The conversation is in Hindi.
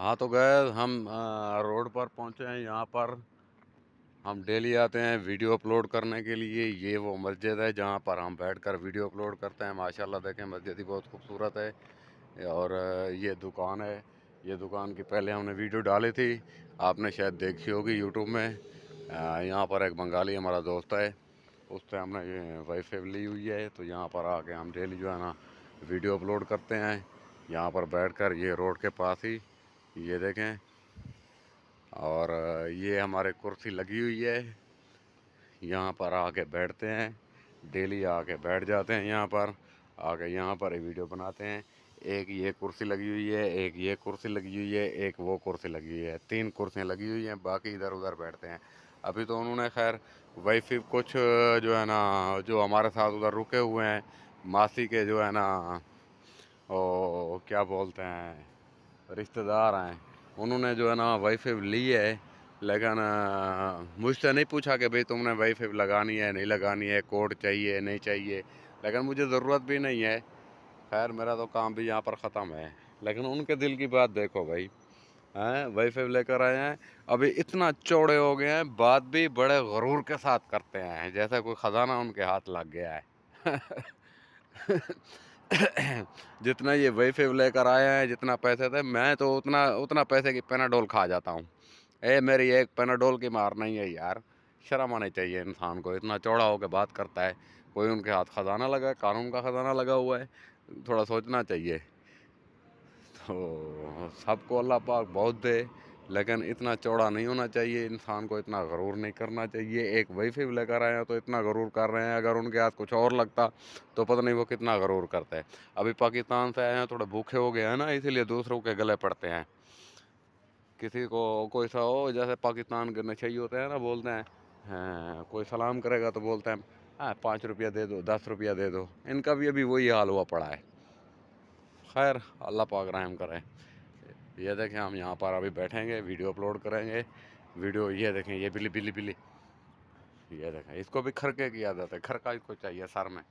हाँ तो गए हम रोड पर पहुँचे हैं यहाँ पर हम डेली आते हैं वीडियो अपलोड करने के लिए ये वो मस्जिद है जहाँ पर हम बैठकर वीडियो अपलोड करते हैं माशाल्लाह देखें मस्जिद ही बहुत खूबसूरत है और ये दुकान है ये दुकान की पहले हमने वीडियो डाली थी आपने शायद देखी होगी यूट्यूब में यहाँ पर एक बंगाली हमारा दोस्त है उससे हमने वाईफाई ली हुई है तो यहाँ पर आके हम डेली जो है ना वीडियो अपलोड करते हैं यहाँ पर कर ये रोड के पास ही ये देखें और ये हमारे कुर्सी लगी हुई है यहाँ पर आके बैठते हैं डेली आके बैठ जाते हैं यहाँ पर आके यहाँ पर वीडियो बनाते हैं एक ये कुर्सी लगी हुई है एक ये कुर्सी लगी हुई है एक वो कुर्सी लगी हुई है तीन कुर्सियाँ लगी हुई हैं बाकी इधर उधर बैठते हैं अभी तो उन्होंने खैर वाइफी कुछ जो है ना जो हमारे साथ उधर रुके हुए हैं मासी के जो है ना ओ क्या बोलते हैं रिश्तेदार आए उन्होंने जो है ना वाई फाई ली है लेकिन मुझसे नहीं पूछा कि भाई तुमने वाई फाई लगानी है नहीं लगानी है कोड चाहिए नहीं चाहिए लेकिन मुझे ज़रूरत भी नहीं है खैर मेरा तो काम भी यहाँ पर ख़त्म है लेकिन उनके दिल की बात देखो भाई हैं वाई फाई लेकर आए हैं अभी इतना चौड़े हो गए हैं बात भी बड़े गरूर के साथ करते हैं जैसा कोई ख़जाना उनके हाथ लग गया है जितना ये वही फेव लेकर आए हैं जितना पैसे थे मैं तो उतना उतना पैसे की पेनाडोल खा जाता हूँ ए मेरी एक पेनाडोल की मार नहीं है यार शर्म आनी चाहिए इंसान को इतना चौड़ा होकर बात करता है कोई उनके हाथ ख़जाना लगा है कानून का ख़जाना लगा हुआ है थोड़ा सोचना चाहिए तो सबको अल्लाह पाक बहुत दे लेकिन इतना चौड़ा नहीं होना चाहिए इंसान को इतना गरूर नहीं करना चाहिए एक वाईफाई लेकर आए हैं तो इतना गरूर कर रहे हैं अगर उनके हाथ कुछ और लगता तो पता नहीं वो कितना गरूर करते हैं अभी पाकिस्तान से आए हैं थोड़े भूखे हो गए हैं ना इसीलिए दूसरों के गले पड़ते हैं किसी को कोई सा हो जैसे पाकिस्तान के नशे होते हैं ना बोलते हैं हाँ, कोई सलाम करेगा तो बोलते हैं हाँ पाँच रुपया दे दो दस रुपया दे दो इनका भी अभी वही हाल हुआ पड़ा है खैर अल्लाह पाक रहम करें ये देखें हम यहाँ पर अभी बैठेंगे वीडियो अपलोड करेंगे वीडियो ये देखें ये बिल्ली बिल्ली बिल्ली ये देखें इसको भी खरके किया जाता है खरका इसको चाहिए सर में